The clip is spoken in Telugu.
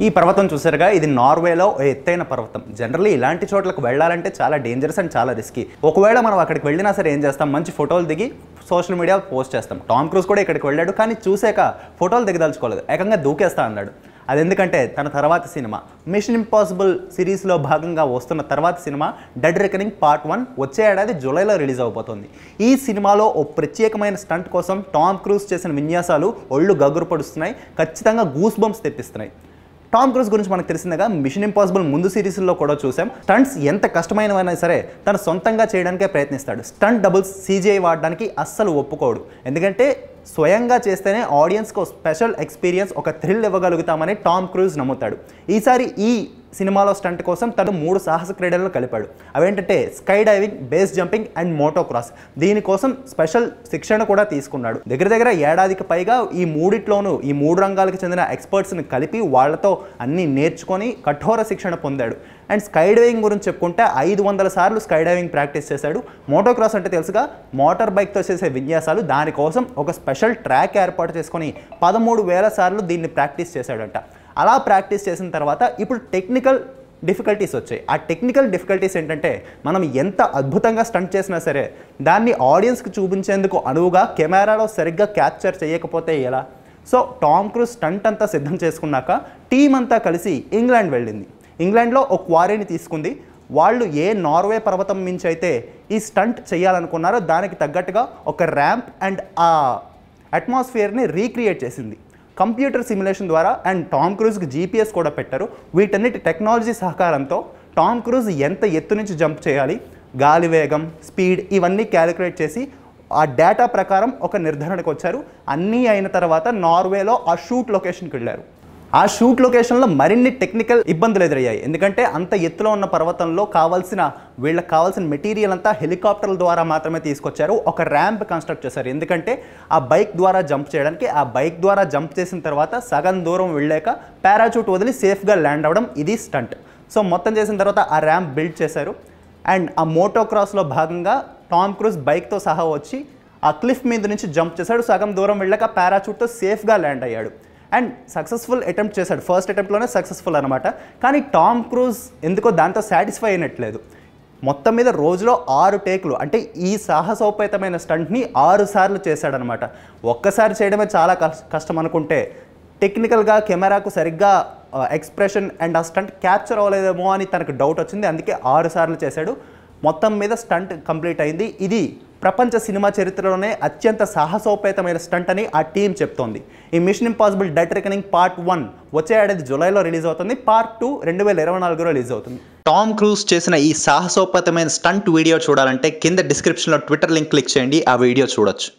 ఈ పర్వతం చూసారుగా ఇది నార్వేలో ఎత్తైన పర్వతం జనరల్లీ ఇలాంటి చోట్లకు వెళ్ళాలంటే చాలా డేంజరస్ అండ్ చాలా రిస్కీ ఒకవేళ మనం అక్కడికి వెళ్ళినా సరే ఏం చేస్తాం మంచి ఫోటోలు దిగి సోషల్ మీడియా పోస్ట్ చేస్తాం టామ్ క్రూజ్ కూడా ఇక్కడికి వెళ్ళాడు కానీ చూసాక ఫోటోలు దిగదలుచుకోలేదు ఏకంగా దూకేస్తా అన్నాడు అది ఎందుకంటే తన తర్వాత సినిమా మిషన్ ఇంపాసిబుల్ సిరీస్లో భాగంగా వస్తున్న తర్వాత cinema Dead Reckoning Part One వచ్చే ఏడాది జూలైలో రిలీజ్ అవబోతోంది ఈ సినిమాలో ఓ ప్రత్యేకమైన స్టంట్ కోసం టామ్ క్రూజ్ చేసిన విన్యాసాలు ఒళ్ళు గగురు పడుస్తున్నాయి ఖచ్చితంగా గూస్ బంప్స్ తెప్పిస్తున్నాయి టామ్ క్రూజ్ గురించి మనకు తెలిసిందిగా మిషన్ ఇంపాసిబుల్ ముందు సిరీస్లో కూడా చూసాం స్టంట్స్ ఎంత కష్టమైనవైనా సరే తను సొంతంగా చేయడానికే ప్రయత్నిస్తాడు స్టంట్ డబుల్స్ సీజీఐ వాడడానికి అస్సలు ఒప్పుకోడు ఎందుకంటే స్వయంగా చేస్తేనే ఆడియన్స్కి స్పెషల్ ఎక్స్పీరియన్స్ ఒక థ్రిల్ ఇవ్వగలుగుతామని టామ్ క్రూజ్ నమ్ముతాడు ఈసారి ఈ సినిమాలో స్టంట్ కోసం తను మూడు సాహస క్రీడలను కలిపాడు అవేంటంటే sky diving base jumping and motocross దీనికోసం స్పెషల్ శిక్షణ కూడా తీసుకున్నాడు దగ్గర దగ్గర ఏడాదికి పైగా ఈ మూడిట్లోనూ ఈ మూడు రంగాలకు చెందిన ఎక్స్పర్ట్స్ని కలిపి వాళ్ళతో అన్నీ నేర్చుకొని కఠోర శిక్షణ పొందాడు అండ్ స్కై డైవింగ్ గురించి చెప్పుకుంటే ఐదు వందల సార్లు స్కై డైవింగ్ ప్రాక్టీస్ చేశాడు మోటోక్రాస్ అంటే తెలుసుగా మోటార్ బైక్తో చేసే విన్యాసాలు దానికోసం ఒక స్పెషల్ ట్రాక్ ఏర్పాటు చేసుకొని పదమూడు వేల సార్లు దీన్ని ప్రాక్టీస్ చేశాడంట అలా ప్రాక్టీస్ చేసిన తర్వాత ఇప్పుడు టెక్నికల్ డిఫికల్టీస్ వచ్చాయి ఆ టెక్నికల్ డిఫికల్టీస్ ఏంటంటే మనం ఎంత అద్భుతంగా స్టంట్ చేసినా సరే దాన్ని ఆడియన్స్కి చూపించేందుకు అనువుగా కెమెరాలో సరిగ్గా క్యాప్చర్ చేయకపోతే ఎలా సో టామ్ క్రూస్ స్టంట్ అంతా సిద్ధం చేసుకున్నాక టీం అంతా కలిసి ఇంగ్లాండ్ వెళ్ళింది ఇంగ్లాండ్లో ఒక క్వారీని తీసుకుంది వాళ్ళు ఏ నార్వే పర్వతం మించి అయితే ఈ స్టంట్ చేయాలనుకున్నారో దానికి తగ్గట్టుగా ఒక ర్యాంప్ అండ్ ఆ అట్మాస్ఫియర్ని రీక్రియేట్ చేసింది కంప్యూటర్ సిమ్యులేషన్ ద్వారా అండ్ టామ్ క్రూజ్కి జీపీఎస్ కూడా పెట్టారు వీటన్నిటి టెక్నాలజీ సహకారంతో టామ్ క్రూజ్ ఎంత ఎత్తు నుంచి జంప్ చేయాలి గాలి వేగం స్పీడ్ ఇవన్నీ క్యాలిక్యులేట్ చేసి ఆ డేటా ప్రకారం ఒక నిర్ధారణకు వచ్చారు అన్నీ అయిన తర్వాత నార్వేలో ఆ షూట్ లొకేషన్కి వెళ్ళారు ఆ షూట్ లొకేషన్లో మరిన్ని టెక్నికల్ ఇబ్బందులు ఎదురయ్యాయి ఎందుకంటే అంత ఎత్తులో ఉన్న పర్వతంలో కావాల్సిన వీళ్ళకి కావాల్సిన మెటీరియల్ అంతా హెలికాప్టర్ల ద్వారా మాత్రమే తీసుకొచ్చారు ఒక ర్యాంప్ కన్స్ట్రక్ట్ చేశారు ఎందుకంటే ఆ బైక్ ద్వారా జంప్ చేయడానికి ఆ బైక్ ద్వారా జంప్ చేసిన తర్వాత సగం దూరం వెళ్ళాక పారాచూట్ వదిలి సేఫ్గా ల్యాండ్ అవ్వడం ఇది స్టంట్ సో మొత్తం చేసిన తర్వాత ఆ ర్యాంప్ బిల్డ్ చేశారు అండ్ ఆ మోటోక్రాస్లో భాగంగా టామ్ క్రూజ్ బైక్తో సహా వచ్చి ఆ క్లిఫ్ మీద నుంచి జంప్ చేశాడు సగం దూరం వెళ్ళాక పారాచూట్తో సేఫ్గా ల్యాండ్ అయ్యాడు అండ్ సక్సెస్ఫుల్ అటెంప్ట్ చేశాడు ఫస్ట్ అటెంప్ట్లోనే సక్సెస్ఫుల్ అనమాట కానీ టామ్ క్రూజ్ ఎందుకో దాంతో సాటిస్ఫై అయినట్లేదు మొత్తం మీద రోజులో ఆరు టేకులు అంటే ఈ సాహసోపేతమైన స్టంట్ని ఆరు సార్లు చేశాడనమాట ఒక్కసారి చేయడమే చాలా కష్టం అనుకుంటే టెక్నికల్గా కెమెరాకు సరిగ్గా ఎక్స్ప్రెషన్ అండ్ ఆ స్టంట్ క్యాప్చర్ అవ్వలేదేమో అని తనకు డౌట్ వచ్చింది అందుకే ఆరు సార్లు చేశాడు మొత్తం మీద స్టంట్ కంప్లీట్ అయింది ఇది ప్రపంచ సినిమా చరిత్రలోనే అత్యంత సాహసోపేతమైన స్టంట్ అని ఆ టీం చెప్తోంది ఈ Mission Impossible Dead Reckoning Part One వచ్చే ఏడాది జూలైలో రిలీజ్ అవుతుంది పార్ట్ టూ రెండు వేల ఇరవై నాలుగులో రిలీజ్ అవుతుంది టామ్ క్రూజ్ చేసిన ఈ సాహసోపేతమైన స్టంట్ వీడియో చూడాలంటే కింద డిస్క్రిప్షన్లో ట్విట్టర్ లింక్ క్లిక్ చేయండి ఆ వీడియో చూడొచ్చు